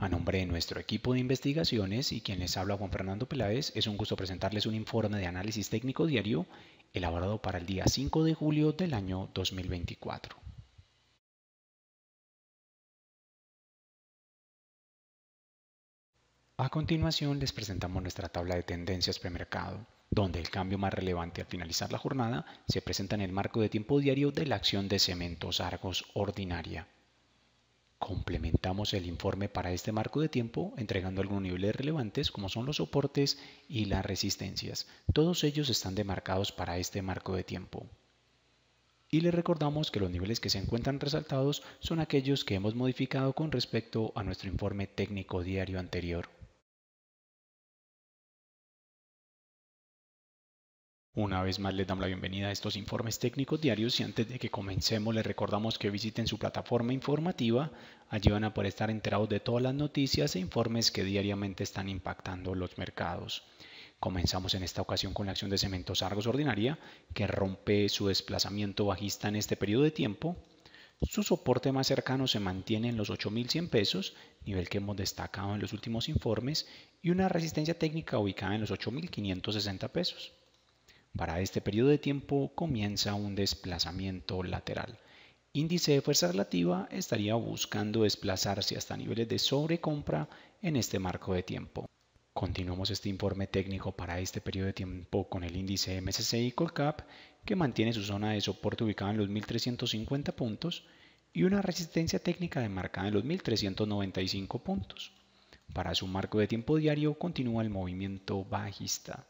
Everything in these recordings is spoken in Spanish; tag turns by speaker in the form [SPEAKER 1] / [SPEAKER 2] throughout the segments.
[SPEAKER 1] A nombre de nuestro equipo de investigaciones y quien les habla Juan Fernando Peláez, es un gusto presentarles un informe de análisis técnico diario elaborado para el día 5 de julio del año 2024. A continuación les presentamos nuestra tabla de tendencias premercado, donde el cambio más relevante al finalizar la jornada se presenta en el marco de tiempo diario de la acción de cementos Argos ordinaria, Complementamos el informe para este marco de tiempo entregando algunos niveles relevantes como son los soportes y las resistencias. Todos ellos están demarcados para este marco de tiempo. Y les recordamos que los niveles que se encuentran resaltados son aquellos que hemos modificado con respecto a nuestro informe técnico diario anterior. Una vez más les damos la bienvenida a estos informes técnicos diarios y antes de que comencemos les recordamos que visiten su plataforma informativa, allí van a poder estar enterados de todas las noticias e informes que diariamente están impactando los mercados. Comenzamos en esta ocasión con la acción de Cementos Argos Ordinaria, que rompe su desplazamiento bajista en este periodo de tiempo. Su soporte más cercano se mantiene en los 8.100 pesos, nivel que hemos destacado en los últimos informes, y una resistencia técnica ubicada en los 8.560 pesos. Para este periodo de tiempo comienza un desplazamiento lateral. Índice de fuerza relativa estaría buscando desplazarse hasta niveles de sobrecompra en este marco de tiempo. Continuamos este informe técnico para este periodo de tiempo con el índice MSCI Colcap, que mantiene su zona de soporte ubicada en los 1350 puntos y una resistencia técnica demarcada en los 1395 puntos. Para su marco de tiempo diario continúa el movimiento bajista.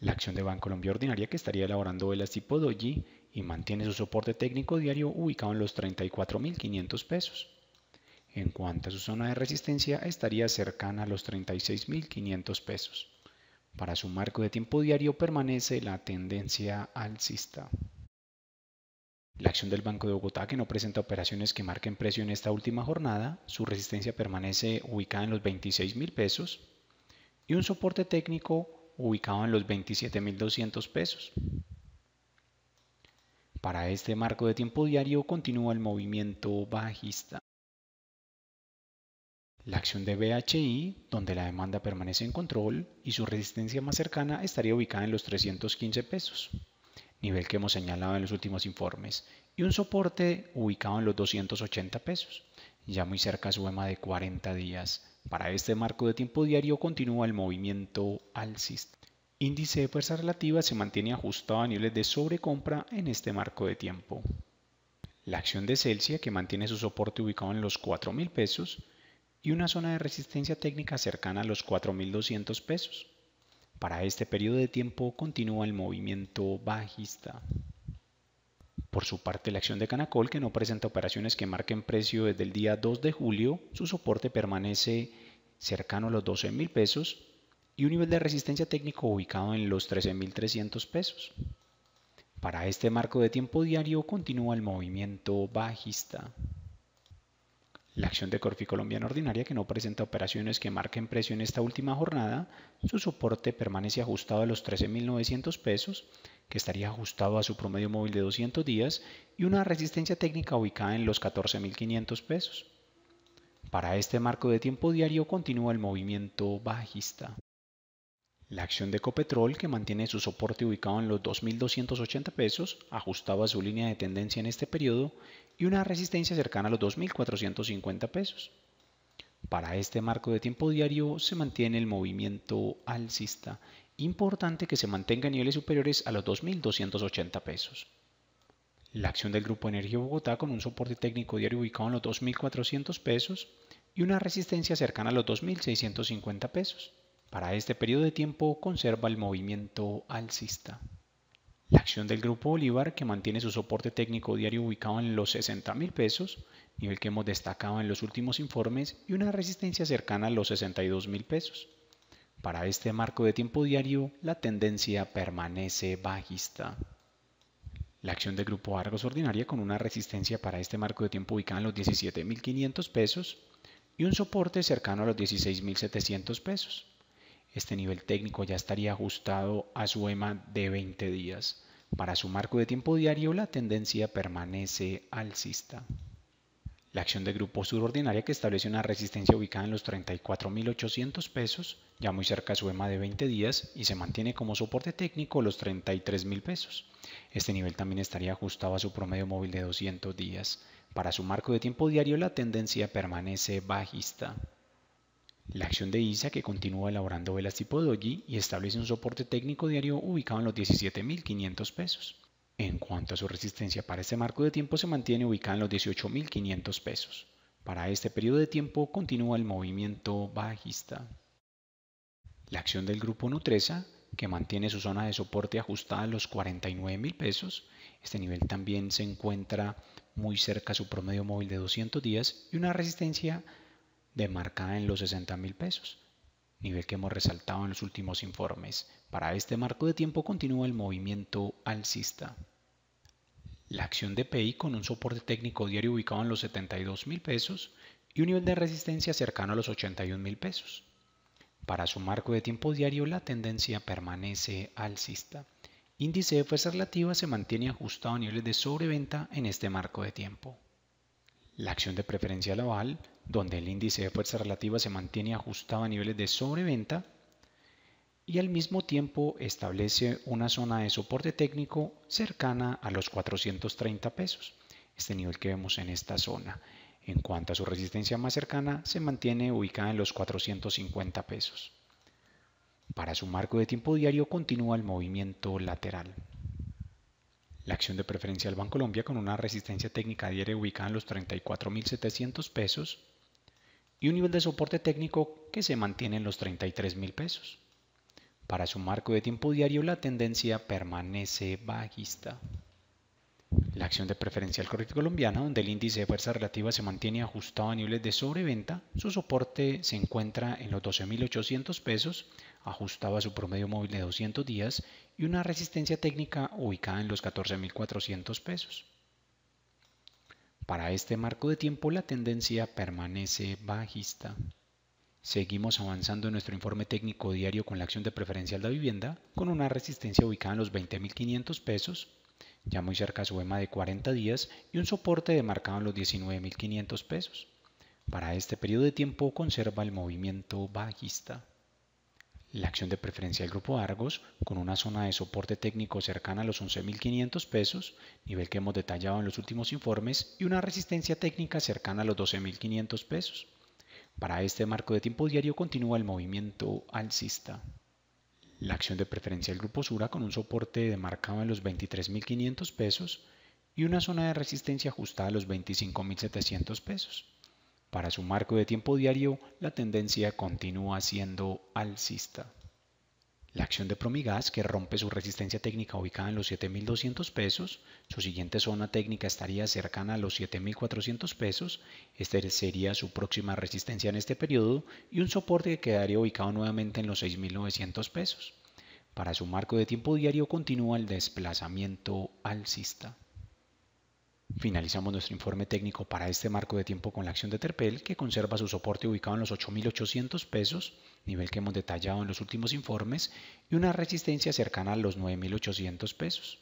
[SPEAKER 1] La acción de Colombia Ordinaria que estaría elaborando velas tipo Doji y mantiene su soporte técnico diario ubicado en los 34.500 pesos. En cuanto a su zona de resistencia, estaría cercana a los 36.500 pesos. Para su marco de tiempo diario permanece la tendencia alcista. La acción del Banco de Bogotá, que no presenta operaciones que marquen precio en esta última jornada, su resistencia permanece ubicada en los 26.000 pesos y un soporte técnico ubicado en los 27.200 pesos. Para este marco de tiempo diario continúa el movimiento bajista. La acción de BHI, donde la demanda permanece en control y su resistencia más cercana estaría ubicada en los 315 pesos, nivel que hemos señalado en los últimos informes, y un soporte ubicado en los 280 pesos, ya muy cerca a su EMA de 40 días, para este marco de tiempo diario continúa el movimiento alcista. Índice de fuerza relativa se mantiene ajustado a niveles de sobrecompra en este marco de tiempo. La acción de Celsius que mantiene su soporte ubicado en los 4.000 pesos, y una zona de resistencia técnica cercana a los 4.200 pesos. Para este periodo de tiempo continúa el movimiento bajista. Por su parte, la acción de Canacol, que no presenta operaciones que marquen precio desde el día 2 de julio, su soporte permanece cercano a los 12.000 pesos y un nivel de resistencia técnico ubicado en los 13.300 pesos. Para este marco de tiempo diario continúa el movimiento bajista. La acción de Corfi Colombiana Ordinaria, que no presenta operaciones que marquen precio en esta última jornada, su soporte permanece ajustado a los 13.900 pesos que estaría ajustado a su promedio móvil de 200 días y una resistencia técnica ubicada en los 14.500 pesos. Para este marco de tiempo diario continúa el movimiento bajista. La acción de Copetrol que mantiene su soporte ubicado en los 2.280 pesos, ajustado su línea de tendencia en este periodo, y una resistencia cercana a los 2.450 pesos. Para este marco de tiempo diario se mantiene el movimiento alcista Importante que se mantenga en niveles superiores a los 2.280 pesos. La acción del Grupo Energía Bogotá con un soporte técnico diario ubicado en los 2.400 pesos y una resistencia cercana a los 2.650 pesos. Para este periodo de tiempo conserva el movimiento alcista. La acción del Grupo Bolívar, que mantiene su soporte técnico diario ubicado en los 60.000 pesos, nivel que hemos destacado en los últimos informes, y una resistencia cercana a los 62.000 pesos. Para este marco de tiempo diario, la tendencia permanece bajista. La acción del grupo Argos ordinaria con una resistencia para este marco de tiempo ubicada en los 17.500 pesos y un soporte cercano a los 16.700 pesos. Este nivel técnico ya estaría ajustado a su EMA de 20 días. Para su marco de tiempo diario, la tendencia permanece alcista la acción de grupo subordinaria que establece una resistencia ubicada en los 34.800 pesos, ya muy cerca de su EMA de 20 días, y se mantiene como soporte técnico los 33.000 pesos. Este nivel también estaría ajustado a su promedio móvil de 200 días. Para su marco de tiempo diario la tendencia permanece bajista. La acción de ISA que continúa elaborando velas tipo Doji y establece un soporte técnico diario ubicado en los 17.500 pesos. En cuanto a su resistencia para este marco de tiempo se mantiene ubicada en los 18.500 pesos. Para este periodo de tiempo continúa el movimiento bajista. La acción del grupo Nutresa, que mantiene su zona de soporte ajustada a los 49.000 pesos, este nivel también se encuentra muy cerca a su promedio móvil de 200 días y una resistencia demarcada en los 60.000 pesos nivel que hemos resaltado en los últimos informes. Para este marco de tiempo continúa el movimiento alcista. La acción de PI con un soporte técnico diario ubicado en los 72 mil pesos y un nivel de resistencia cercano a los 81 mil pesos. Para su marco de tiempo diario la tendencia permanece alcista. Índice de fuerza relativa se mantiene ajustado a niveles de sobreventa en este marco de tiempo. La acción de preferencia laval donde el índice de fuerza relativa se mantiene ajustado a niveles de sobreventa y al mismo tiempo establece una zona de soporte técnico cercana a los 430 pesos, este nivel que vemos en esta zona. En cuanto a su resistencia más cercana, se mantiene ubicada en los 450 pesos. Para su marco de tiempo diario continúa el movimiento lateral. La acción de preferencia del Banco Colombia con una resistencia técnica diaria ubicada en los 34.700 pesos y un nivel de soporte técnico que se mantiene en los 33 mil pesos. Para su marco de tiempo diario la tendencia permanece bajista. La acción de preferencial correcto colombiana, donde el índice de fuerza relativa se mantiene ajustado a niveles de sobreventa, su soporte se encuentra en los 12.800 pesos, ajustado a su promedio móvil de 200 días y una resistencia técnica ubicada en los 14.400 pesos. Para este marco de tiempo la tendencia permanece bajista. Seguimos avanzando en nuestro informe técnico diario con la acción de preferencial de vivienda, con una resistencia ubicada en los 20.500 pesos, ya muy cerca a su EMA de 40 días, y un soporte demarcado en los 19.500 pesos. Para este periodo de tiempo conserva el movimiento bajista la acción de preferencia del grupo Argos con una zona de soporte técnico cercana a los 11.500 pesos, nivel que hemos detallado en los últimos informes, y una resistencia técnica cercana a los 12.500 pesos. Para este marco de tiempo diario continúa el movimiento alcista. La acción de preferencia del grupo Sura con un soporte demarcado en los 23.500 pesos y una zona de resistencia ajustada a los 25.700 pesos. Para su marco de tiempo diario, la tendencia continúa siendo alcista. La acción de Promigas, que rompe su resistencia técnica ubicada en los 7.200 pesos, su siguiente zona técnica estaría cercana a los 7.400 pesos, esta sería su próxima resistencia en este periodo y un soporte que quedaría ubicado nuevamente en los 6.900 pesos. Para su marco de tiempo diario continúa el desplazamiento alcista. Finalizamos nuestro informe técnico para este marco de tiempo con la acción de Terpel, que conserva su soporte ubicado en los 8.800 pesos, nivel que hemos detallado en los últimos informes, y una resistencia cercana a los 9.800 pesos.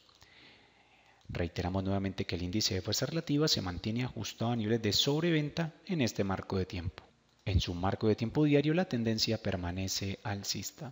[SPEAKER 1] Reiteramos nuevamente que el índice de fuerza relativa se mantiene ajustado a niveles de sobreventa en este marco de tiempo. En su marco de tiempo diario la tendencia permanece alcista.